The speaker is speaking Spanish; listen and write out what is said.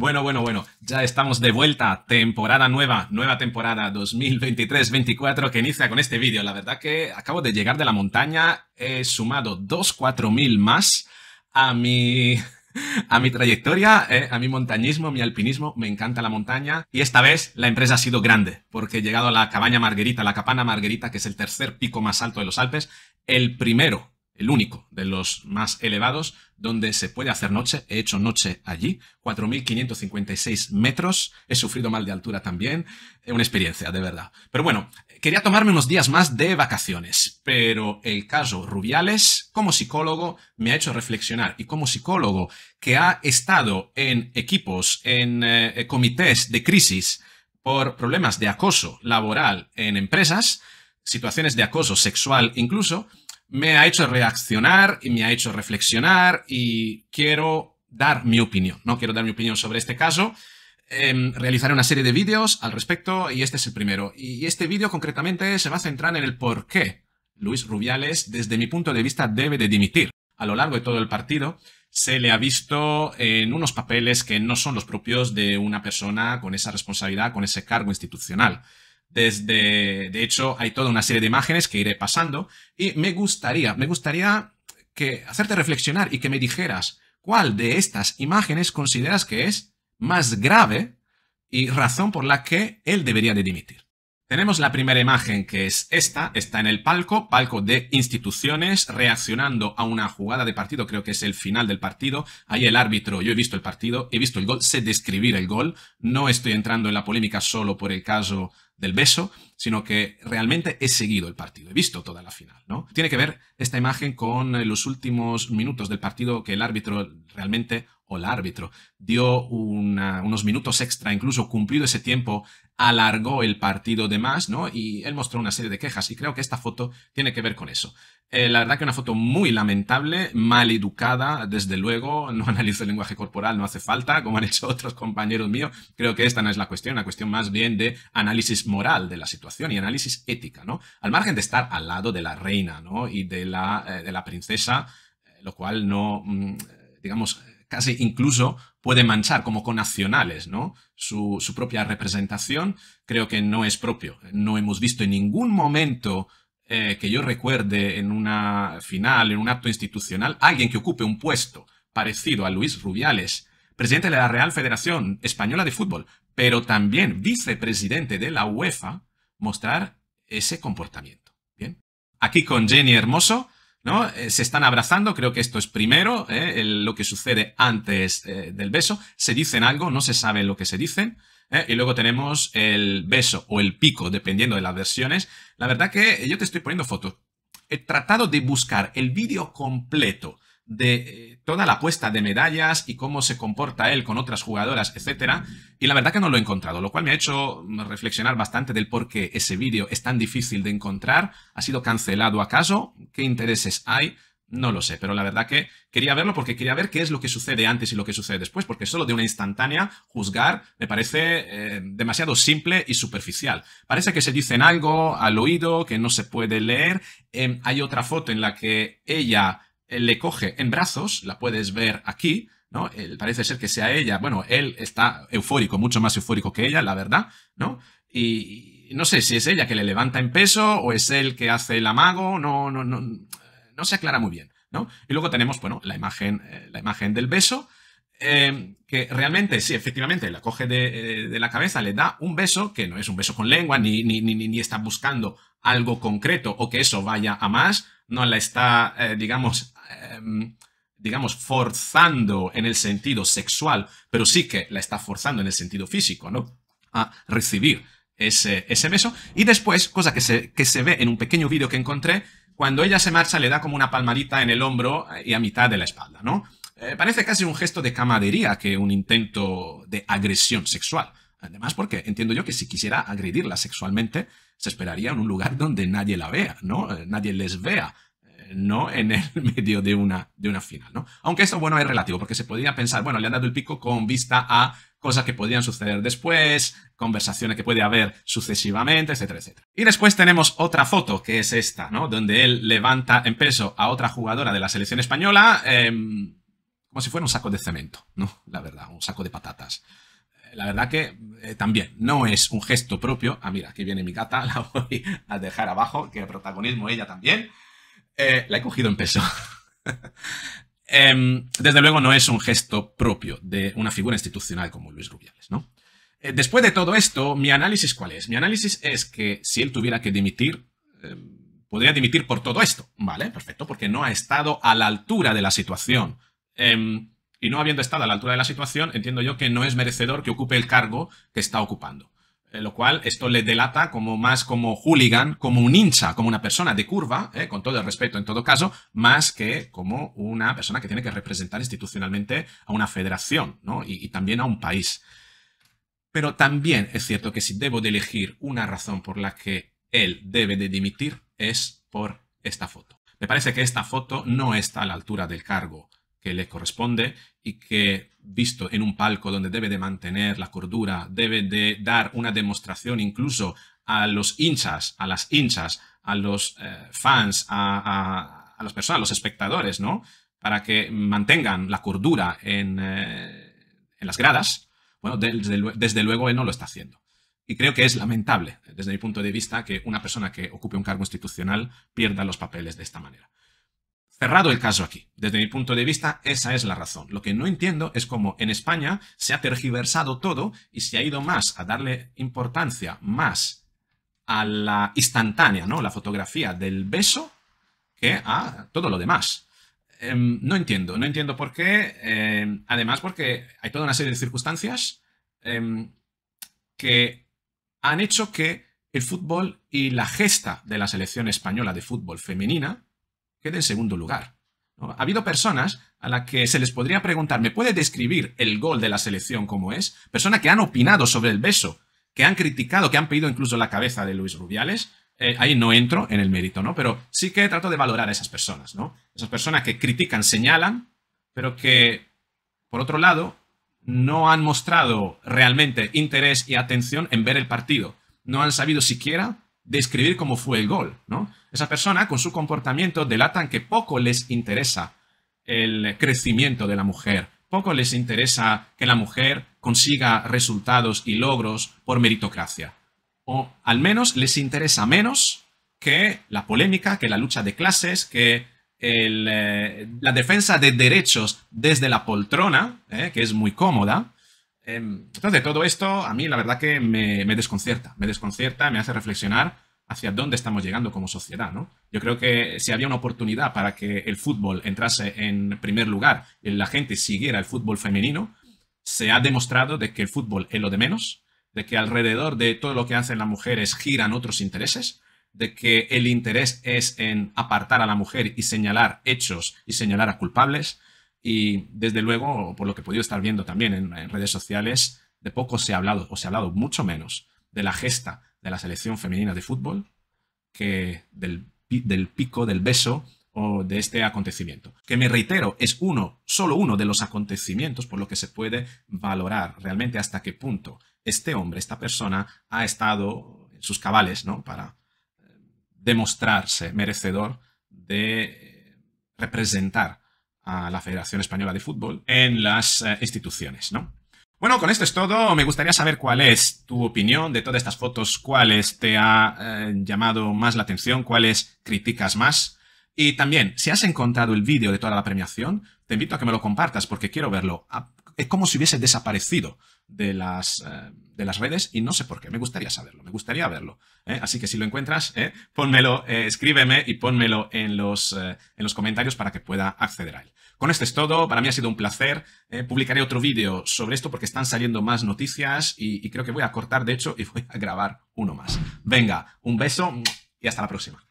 Bueno, bueno, bueno, ya estamos de vuelta, temporada nueva, nueva temporada 2023-24 que inicia con este vídeo. La verdad que acabo de llegar de la montaña, he sumado dos mil más a mi a mi trayectoria, eh, a mi montañismo, mi alpinismo, me encanta la montaña. Y esta vez la empresa ha sido grande, porque he llegado a la cabaña Marguerita, la capana Marguerita, que es el tercer pico más alto de los Alpes, el primero el único de los más elevados donde se puede hacer noche. He hecho noche allí, 4.556 metros. He sufrido mal de altura también. Eh, una experiencia, de verdad. Pero bueno, quería tomarme unos días más de vacaciones, pero el caso Rubiales, como psicólogo, me ha hecho reflexionar. Y como psicólogo que ha estado en equipos, en eh, comités de crisis por problemas de acoso laboral en empresas, situaciones de acoso sexual incluso, me ha hecho reaccionar y me ha hecho reflexionar y quiero dar mi opinión, ¿no? Quiero dar mi opinión sobre este caso. Em, realizaré una serie de vídeos al respecto y este es el primero. Y este vídeo concretamente se va a centrar en el por qué Luis Rubiales, desde mi punto de vista, debe de dimitir. A lo largo de todo el partido se le ha visto en unos papeles que no son los propios de una persona con esa responsabilidad, con ese cargo institucional. Desde, de hecho, hay toda una serie de imágenes que iré pasando y me gustaría, me gustaría que hacerte reflexionar y que me dijeras cuál de estas imágenes consideras que es más grave y razón por la que él debería de dimitir. Tenemos la primera imagen que es esta, está en el palco, palco de instituciones, reaccionando a una jugada de partido, creo que es el final del partido. Ahí el árbitro, yo he visto el partido, he visto el gol, sé describir el gol, no estoy entrando en la polémica solo por el caso del beso, sino que realmente he seguido el partido, he visto toda la final, ¿no? Tiene que ver esta imagen con eh, los últimos minutos del partido que el árbitro realmente o el árbitro dio unos minutos extra, incluso cumplido ese tiempo, alargó el partido de más, ¿no? Y él mostró una serie de quejas y creo que esta foto tiene que ver con eso. Eh, la verdad que una foto muy lamentable, mal educada, desde luego, no analizo el lenguaje corporal, no hace falta, como han hecho otros compañeros míos. Creo que esta no es la cuestión, la cuestión más bien de análisis moral de la situación y análisis ética, ¿no? Al margen de estar al lado de la reina, ¿no? Y de la, eh, de la princesa, eh, lo cual no, mm, digamos, casi incluso puede manchar como con nacionales, ¿no? Su, propia representación creo que no es propio. No hemos visto en ningún momento eh, que yo recuerde en una final, en un acto institucional, alguien que ocupe un puesto parecido a Luis Rubiales, presidente de la Real Federación Española de Fútbol, pero también vicepresidente de la UEFA, mostrar ese comportamiento. Bien. Aquí con Jenny Hermoso eh, se están abrazando, creo que esto es primero, ¿eh? lo que sucede antes eh, del beso. Se dicen algo, no se sabe lo que se dicen. Y luego tenemos el beso o el pico, dependiendo de las versiones. La verdad que yo te estoy poniendo fotos. He tratado de buscar el vídeo completo de eh, toda la puesta de medallas y cómo se comporta él con otras jugadoras, etc. Y la verdad que no lo he encontrado, lo cual me ha hecho mm, reflexionar bastante del por qué ese vídeo es tan difícil de encontrar. ¿Ha sido cancelado acaso? ¿Qué intereses hay? No lo sé, pero la verdad que quería verlo porque quería ver qué es lo que sucede antes y lo que sucede después, porque solo de una instantánea juzgar me parece eh, demasiado simple y superficial. Parece que se dicen algo al oído que no se puede leer. Em, hay otra foto en la que ella le coge en brazos, la puedes ver aquí, ¿no? Él, parece ser que sea ella, bueno, él está eufórico, mucho más eufórico que ella, la verdad, ¿no? Y, no sé si es ella que le levanta en peso o es él que hace el amago, no, no, no, no se aclara muy bien, ¿no? Y luego tenemos, bueno, la imagen, eh, la imagen del beso, em, que realmente, sí, efectivamente, la coge eh, de, la cabeza, le da un beso, que no es un beso con lengua, ni, ni, ni, ni está buscando algo concreto o que eso vaya a más, no la está, eh, digamos, Em, digamos, forzando en el sentido sexual, pero sí que la está forzando en el sentido físico, ¿no? A recibir ese, ese beso. Y después, cosa que se, ve en un pequeño vídeo que encontré, cuando ella se marcha le da como una palmadita en el hombro eh, y a mitad de la espalda, ¿no? Eh, parece casi un gesto de camadería que un intento de agresión sexual. Además, porque entiendo yo que si quisiera agredirla sexualmente, se esperaría en un lugar donde nadie la vea, ¿no? Eh, nadie les vea no en el medio de una, de una final, ¿no? Aunque esto bueno, es relativo, porque se podría pensar, bueno, le han dado el pico con vista a cosas que podrían suceder después, conversaciones que puede haber sucesivamente, etcétera, etcétera. Y después tenemos otra foto, que es esta, ¿no? Donde él levanta en peso a otra jugadora de la selección española, em, como si fuera un saco de cemento, ¿no? La verdad, un saco de patatas eh, la verdad que eh, también no es un gesto propio. Ah, mira, aquí viene mi gata, la voy a dejar abajo, que protagonismo ella también. Eh, la he cogido en peso. Em, desde luego no es un gesto propio de una figura institucional como Luis Rubiales, ¿no? Eh, después de todo esto, mi análisis cuál es? Mi análisis es que si él tuviera que dimitir, em, podría dimitir por todo esto, ¿vale? Perfecto, porque no ha estado a la altura de la situación. Em, y no habiendo estado a la altura de la situación, entiendo yo que no es merecedor que ocupe el cargo que está ocupando. Eh, lo cual esto le delata como más como hooligan, como un hincha, como una persona de curva, eh, con todo el respeto en todo caso, más que como una persona que tiene que representar institucionalmente a una federación y, y, también a un país. Pero también es cierto que si debo de elegir una razón por la que él debe de dimitir es por esta foto. Me parece que esta foto no está a la altura del cargo le corresponde y que, visto en un palco donde debe de mantener la cordura, debe de dar una demostración incluso a los hinchas, a las hinchas, a los eh, fans, a, las personas, a los espectadores, ¿no? Para que mantengan la cordura en, eh, las gradas. Bueno, desde, desde luego él no lo está haciendo. Y creo que es lamentable, desde mi punto de vista, que una persona que ocupe un cargo institucional pierda los papeles de esta manera. Cerrado el caso aquí. Desde mi punto de vista, esa es la razón. Lo que no entiendo es cómo en España se ha tergiversado todo y se ha ido más a darle importancia más a la instantánea, ¿no? La fotografía del beso que a todo lo demás. Em, no entiendo, no entiendo por qué. Em, además, porque hay toda una serie de circunstancias em, que han hecho que el fútbol y la gesta de la selección española de fútbol femenina quede en segundo lugar. Ha habido personas a las que se les podría preguntar, ¿me puede describir el gol de la selección como es? Personas que han opinado sobre el beso, que han criticado, que han pedido incluso la cabeza de Luis Rubiales. Eh, ahí no entro en el mérito, ¿no? Pero sí que trato de valorar a esas personas, ¿no? Esas personas que critican, señalan, pero que, por otro lado, no han mostrado realmente interés y atención en ver el partido. No han sabido siquiera describir cómo fue el gol, ¿no? Esa persona con su comportamiento delatan que poco les interesa el crecimiento de la mujer, poco les interesa que la mujer consiga resultados y logros por meritocracia. O al menos les interesa menos que la polémica, que la lucha de clases, que eh, la defensa de derechos desde la poltrona, eh, que es muy cómoda. Em, entonces, todo esto a mí la verdad que me desconcierta, me desconcierta, me hace reflexionar hacia dónde estamos llegando como sociedad, ¿no? Yo creo que si había una oportunidad para que el fútbol entrase en primer lugar, la gente siguiera el fútbol femenino, se ha demostrado de que el fútbol es lo de menos, de que alrededor de todo lo que hacen las mujeres giran otros intereses, de que el interés es en apartar a la mujer y señalar hechos y señalar a culpables. Y desde luego, por lo que he podido estar viendo también en redes sociales, de poco se ha hablado o se ha hablado mucho menos de la gesta de la selección femenina de fútbol que del, pico, del beso o de este acontecimiento. Que me reitero, es uno, solo uno de los acontecimientos por lo que se puede valorar realmente hasta qué punto este hombre, esta persona, ha estado en sus cabales, ¿no? Para eh, demostrarse merecedor de eh, representar a la Federación Española de Fútbol en las eh, instituciones, ¿no? Bueno, con esto es todo. Me gustaría saber cuál es tu opinión de todas estas fotos, cuáles te ha eh, llamado más la atención, cuáles criticas más. Y también, si has encontrado el vídeo de toda la premiación, te invito a que me lo compartas porque quiero verlo. Ah, es como si hubiese desaparecido de las, eh, de las redes y no sé por qué. Me gustaría saberlo, me gustaría verlo. ¿eh? Así que si lo encuentras, pónmelo, escríbeme y pónmelo en los, en los comentarios para que pueda acceder a él. Con esto es todo, para mí ha sido un placer. Eh, publicaré otro vídeo sobre esto porque están saliendo más noticias y creo que voy a cortar, de hecho, y voy a grabar uno más. Venga, un beso y hasta la próxima.